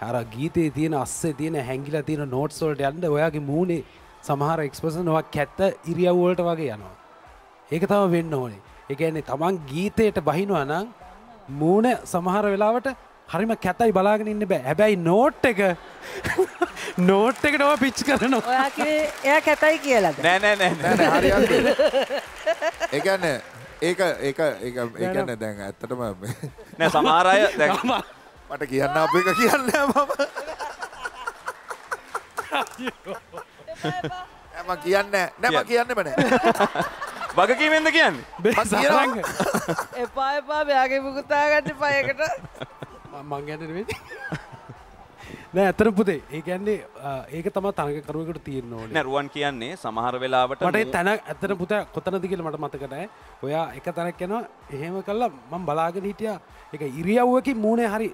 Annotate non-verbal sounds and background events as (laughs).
හර ගීතේ තියෙන අස්සේ තියෙන හැංගිලා තියෙන නෝට්ස්වල්ට යන්න ඔයාගේ මූුණේ සමහර එක්ස්පස නොවා කැත්ත ඉරියව්වලට වගේ යනවා. ඒක තම වෙන්න ඕනේ එකන්නේ තමන් ගීතයට බහිනවා නම් මූුණ සමහර වෙලාවට හරිම කැතයි බලාගෙන ඉන්න බෑ හැබැයි නෝට් එක නෝට් එක නව පිච් කරන එය කැතයි කියලා නෑනෑ එකන්න (laughs) ඒ ඒ ඒගන්න දැන් ඇත්තටම නෑ සමාරය දැ (laughs) මට කියන්න අප එක කියන්න මම ඇම කියන්න නැම කියන්න මන වගකීමෙන්ද කියන්නේ එපා එපා බයාගේ පුකුතාගන්න පයකට මං ගැනවෙ නෑ ඇතර පුතේ ඒ ගැන්නේ ඒක තම තරකරුවකට තියනවා නැරුවන් කියන්නේ සමහර වෙලාවට මට තැන ඇතර පුත කොතනදිකල මට මතකටයි ඔයා එක තැනක් යනවා එහෙම කල්ලා මං බලාගෙන හිටිය එක ඉරියව්වකි මූුණේ හරි